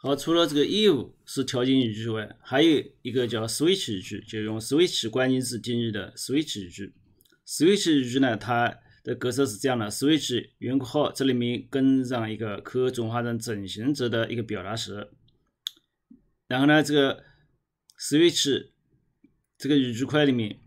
好，除了这个 if 是条件语句外，还有一个叫 switch 语句，就用 switch 关键字定义的 switch 语句。switch 语句呢，它的格式是这样的：switch 圆括号这里面跟上一个可转化成整形值的一个表达式，然后呢，这个 switch 这个语句块里面，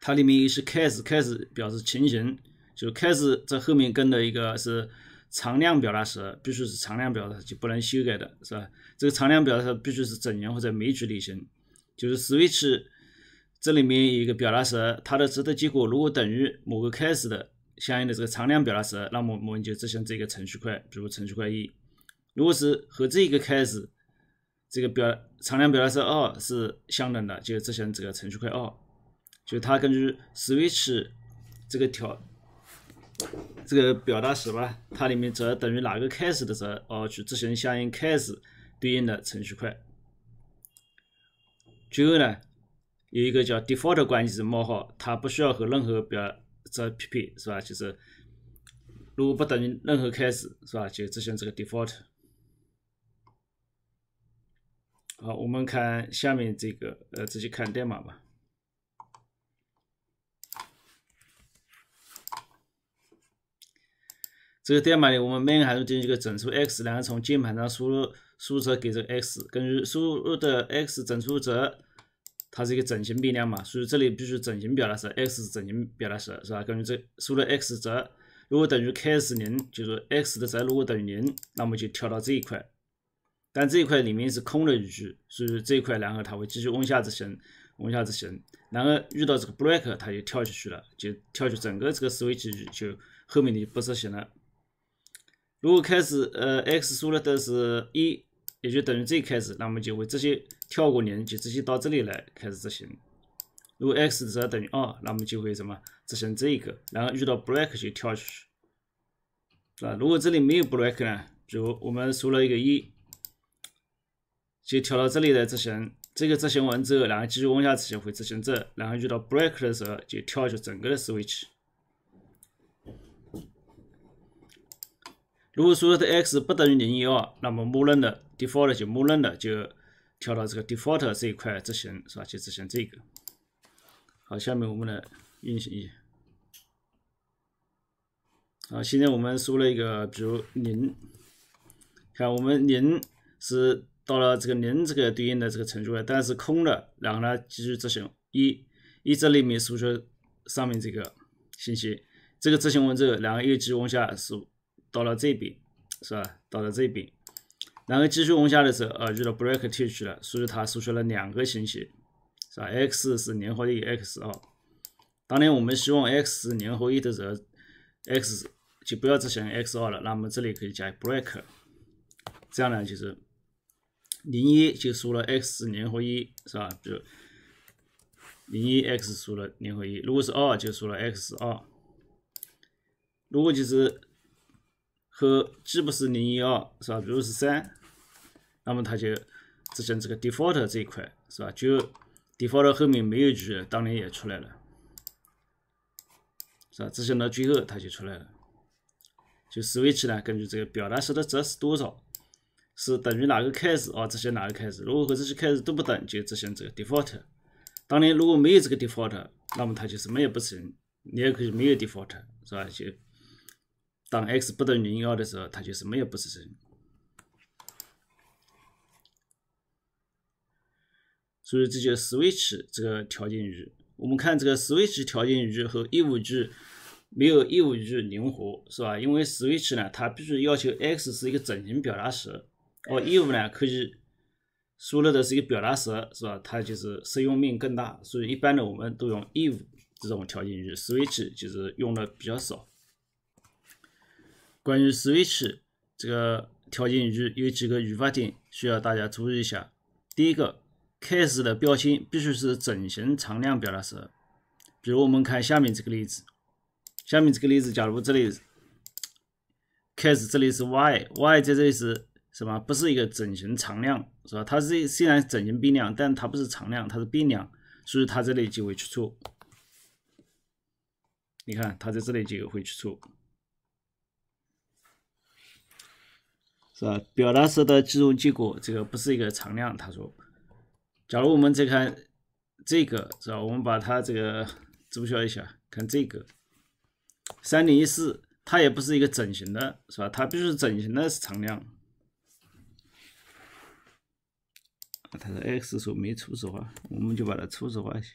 它里面有些 case，case 表示情形，就 case 在后面跟的一个是。常量表达式必须是常量表达，就不能修改的是吧？这个常量表达必须是整型或者枚举类型。就是 switch 这里面有一个表达式，它的值的结果如果等于某个开始的相应的这个常量表达式，那么我们就执行这个程序块，比如程序块一。如果是和这个开始这个表常量表达式二是相等的，就执行这个程序块二。就它根据 switch 这个条。这个表达式吧，它里面只要等于哪个开始的时候，哦，去执行相应开始对应的程序块。最后呢，有一个叫 default 关键字冒号，它不需要和任何表这匹配，是吧？就是如果不等于任何开始，是吧？就执行这个 default。好，我们看下面这个，呃，直接看代码吧。这个代码里，我们 main 函数定义一个整数 x，然后从键盘上输入输入给这个 x。根据输入的 x 整数值，它是一个整形变量嘛，所以这里必须整形表达式 x 整形表达式是吧？根据这输入 x 值，如果等于 k 是零，就是 x 的值如果等于零，那么就跳到这一块。但这一块里面是空的语句，所以这一块然后它会继续往下执行，往下执行，然后遇到这个 break，它就跳下去了，就跳去整个这个思维区域，就后面的就不执行了。如果开始，呃，x 输了的是一，也就等于 z 开始，那么就会直接跳过年，就直接到这里来开始执行。如果 x 只要等于2，那么就会什么执行这个，然后遇到 break 就跳出去，是吧？如果这里没有 break 呢，比如我们输了一个一，就跳到这里来执行。这个执行完之后，然后继续往下，执行会执行这，然后遇到 break 的时候就跳出整个的 switch。如果说的 x 不等于零一二，那么默认的 default 就默认的就跳到这个 default 这一块执行，是吧？就执行这个。好，下面我们来运行一下。好，现在我们输了一个，比如零。看，我们零是到了这个零这个对应的这个程序了，但是空的，然后呢继续执行一，一这里面输出上面这个信息，这个执行完之后，然后又继续往下输。到了这边，是吧？到了这边，然后继续往下的时候啊，遇到 b r e a k a 去了，所以它输出了两个信息，是吧？x 是联合一，x 二。当年我们希望 x 是联合一的时候，x 就不要再行 x 二了。那么这里可以加 break，这样呢就是零一就输了 x 联和一是吧？比如零一 x 输了联和一，如果是二就输了 x 二，如果就是。和既不是零一二是吧？比如是三，那么它就执行这个 default 这一块是吧？就 default 后面没有句，当然也出来了，是吧？执行到最后它就出来了。就 switch 呢，根据这个表达式的值是多少，是等于哪个 case，啊，执行哪个 case。如果和这些 case 都不等，就执行这个 default。当然，如果没有这个 default，那么它就什么也不行。你也可以没有 default，是吧？就当 x 不等于零幺的时候，它就什么也不是，所以这就是 switch 这个条件语。我们看这个 switch 条件语和 if 句没有 if 语灵活，是吧？因为 switch 呢，它必须要求 x 是一个整形表达式，而 if 呢可以输入的是一个表达式，是吧？它就是适用面更大，所以一般的我们都用 if 这种条件语，switch 就是用的比较少。关于思维区这个条件语，句，有几个语法点需要大家注意一下。第一个，开始的标签必须是整形常量表达式。比如我们看下面这个例子，下面这个例子，假如这里开始这里是 y，y 在这里是什么？不是一个整形常量是吧？它是虽然整形变量，但它不是常量，它是变量，所以它这里就会出错。你看，它在这里就会出错。是吧？表达式的计算结果这个不是一个常量。他说，假如我们再看这个，是吧？我们把它这个注销一下，看这个三零一四，它也不是一个整形的，是吧？它必须整形的是常量。它的 x 数没初始化，我们就把它初始化。一下。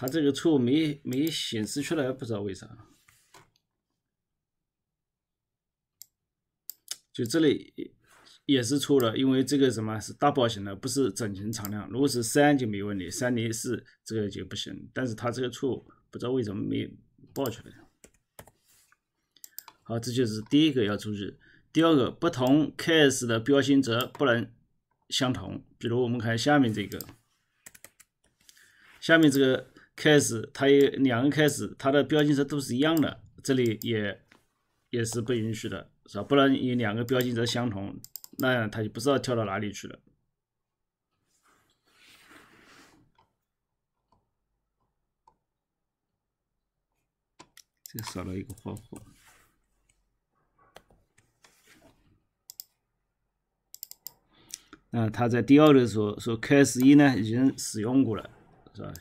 它这个错没没显示出来，不知道为啥。就这里也是错了，因为这个什么是大保险的，不是整型常量。如果是三就没问题，三零四这个就不行。但是它这个错不知道为什么没报出来。好，这就是第一个要注意。第二个，不同 case 的标签值不能相同。比如我们看下面这个，下面这个。开始，它有两个开始，它的标记值都是一样的，这里也也是不允许的，是吧？不然你两个标记值相同，那样它就不知道跳到哪里去了。这少了一个花块。那他在第二的时候说 K 始一呢，已经使用过了，是吧？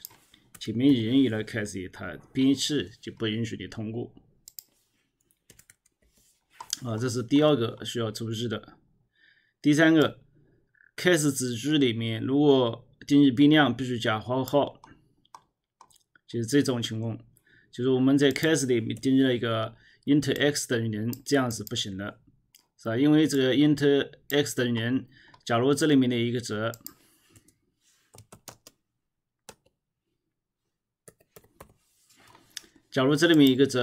前面已经以来开始，它编译就不允许你通过。啊，这是第二个需要注意的。第三个，开始子句里面如果定义变量必须加花号，就是这种情况，就是我们在开始里面定义了一个 int x 等于零，这样是不行的，是吧？因为这个 int x 等于零，假如这里面的一个值。假如这里面一个值，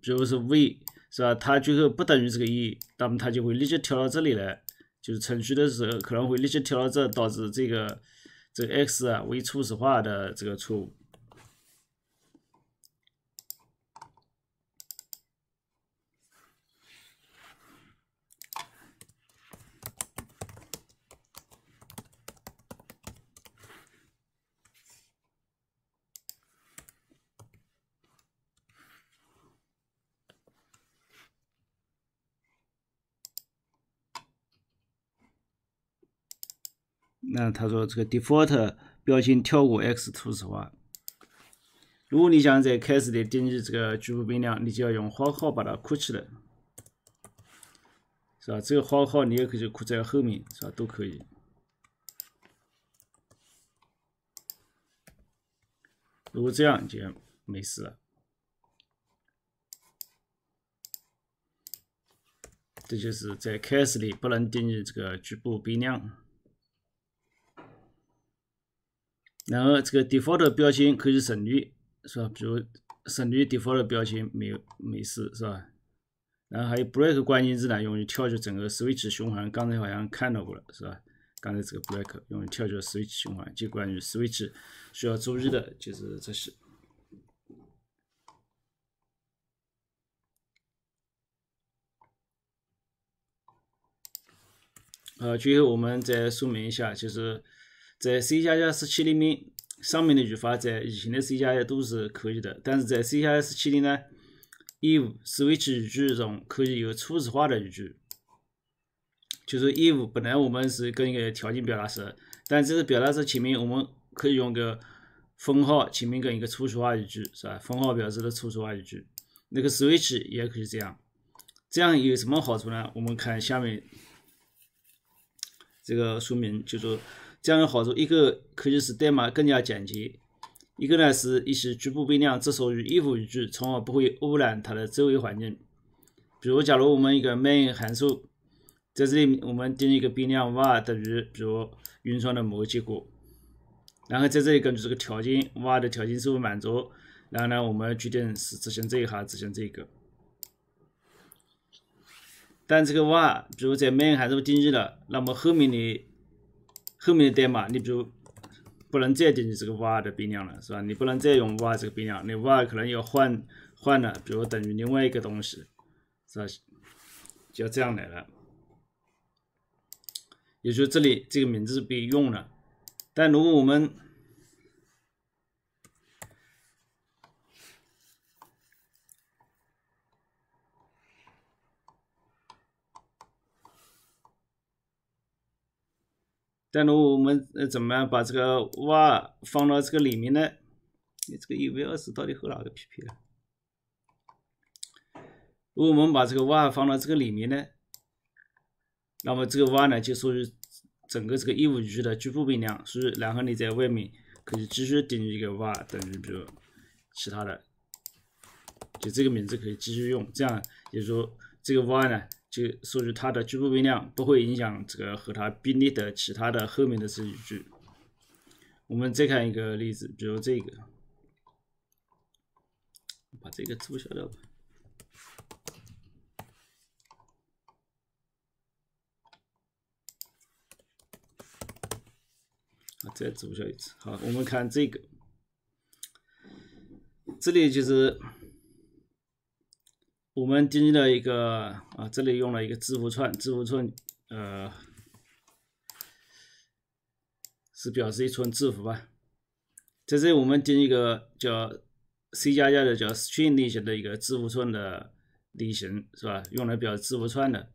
比如是 V，是吧？它最后不等于这个 E，那么它就会立即跳到这里来，就是程序的时候可能会立即跳到这，导致这个这个 X 啊未初始化的这个错误。那他说这个 default 标签跳过 x 初始化。如果你想在开始里定义这个局部变量，你就要用花括把它括起来，是吧？这个花括你也可以括在后面，是吧？都可以。如果这样就没事了。这就是在开始里不能定义这个局部变量。然后这个 default 标签可以省略，是吧？比如省略 default 标签没有没事，是吧？然后还有 break 关键字呢，用于跳出整个 switch 循环。刚才好像看到过了，是吧？刚才这个 break 用于跳出 switch 循环。就关于 switch 需要注意的就是这些。呃，最后我们再说明一下，就是。在 C 加加十七里面，上面的语法在以前的 C 加加都是可以的，但是在 C 加加十七里呢，i 务 switch 语句中可以有初始化的语句，就是 if，本来我们是跟一个条件表达式，但这个表达式前面我们可以用个分号，前面跟一个初始化语句，是吧？分号表示的初始化语句，那个 switch 也可以这样。这样有什么好处呢？我们看下面这个说明，就说。这样有好处，一个可以使代码更加简洁，一个呢是一些局部变量只属于 if 语句，从而不会污染它的周围环境。比如，假如我们一个 main 函数，在这里我们定义一个变量 y 等于比如运算的某个结果，然后在这里根据这个条件，y 的条件是否满足，然后呢我们决定是执行这一行，执行这个。但这个 y，比如在 main 函数定义了，那么后面的。后面的代码，你比如不能再定义这个 y 的变量了，是吧？你不能再用 y 这个变量，你 y 可能要换换了，比如等于另外一个东西，是吧？就要这样来了。也就这里这个名字被用了，但如果我们但如果我们呃怎么样把这个 y 放到这个里面呢？你这个一 v 二十到底和哪个 pp 了？如果我们把这个 y 放到这个里面呢，那么这个 y 呢就属于整个这个业务语的局部变量。所以，然后你在外面可以继续定义一个 y 等于比如其他的，就这个名字可以继续用。这样也就是说这个 y 呢。就属于它的局部变量，不会影响这个和它并列的其他的后面的这一句。我们再看一个例子，比如这个，把这个注销掉吧。好，再注销一次。好，我们看这个，这里就是。我们定义了一个啊，这里用了一个字符串，字符串呃是表示一串字符吧。这是我们定一个叫 C 加加的叫 string 类型的一个字符串的类型是吧？用来表示字符串的。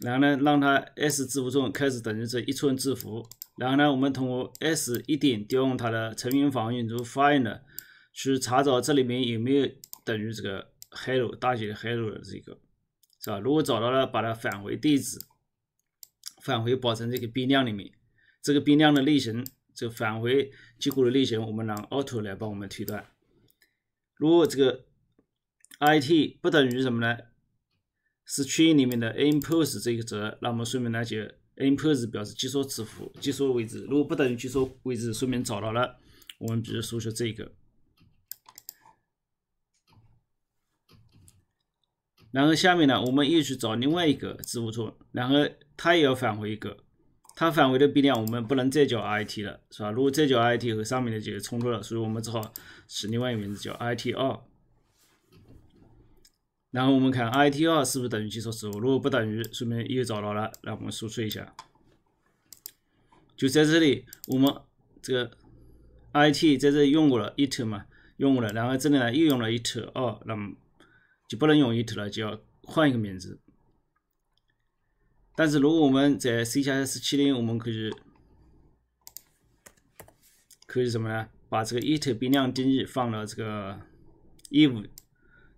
然后呢，让它 s 字符串开始等于这一串字符。然后呢，我们通过 s 一点调用它的成员访问引出 find 去查找这里面有没有等于这个。hello，大写的 hello 这个是吧？如果找到了，把它返回地址，返回保存这个变量里面，这个变量的类型，这个返回结果的类型，我们让 auto 来帮我们推断。如果这个 i t 不等于什么呢？是 s t r i n 里面的 npos 这个值，那么说明呢就 npos 表示接收字符，接收位置。如果不等于接收位置，说明找到了。我们比如说说这个。然后下面呢，我们又去找另外一个字符串，然后它也要返回一个，它返回的变量我们不能再叫 i t 了，是吧？如果再叫 i t 和上面的就冲突了，所以我们只好另外一个名字叫 i t 二。然后我们看 i t 二是不是等于结束字符，如果不等于，说明又找到了，那我们输出一下。就在这里，我们这个 i t 在这里用过了 i t 嘛，用过了，然后这里呢又用了 i t 二，那么。就不能用 it 了，就要换一个名字。但是如果我们在 C 加加十七零，我们可以，可以什么呢？把这个 it 变量定义放到这个 if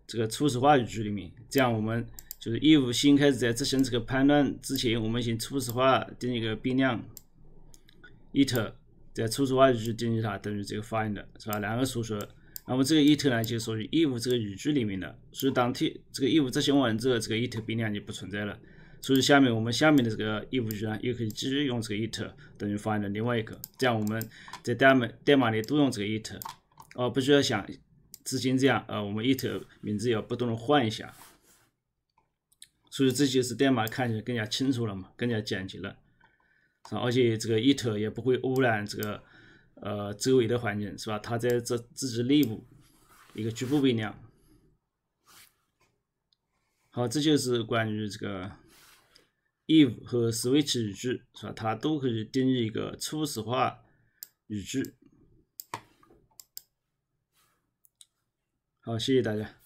这个初始化语句里面，这样我们就是 if 先开始在执行这个判断之前，我们先初始化定一个变量 it，在初始化语句定义它等于这个 find 是吧？两个数出。那么这个 it 呢，就属于 if 这个语句里面的，所以当 t 这个 if 执行完之后，这个 it 变量就不存在了，所以下面我们下面的这个 if 句呢，又可以继续用这个 it 等于发案的另外一个，这样我们在代码代码里都用这个 it，哦，不需要像之前这样啊，我们 it 名字要不断的换一下，所以这就是代码看起来更加清楚了嘛，更加简洁了，啊，而且这个 it 也不会污染这个。呃，周围的环境是吧？它在这自己内部一个局部变量。好，这就是关于这个 if 和 switch 语句，是吧？它都可以定义一个初始化语句。好，谢谢大家。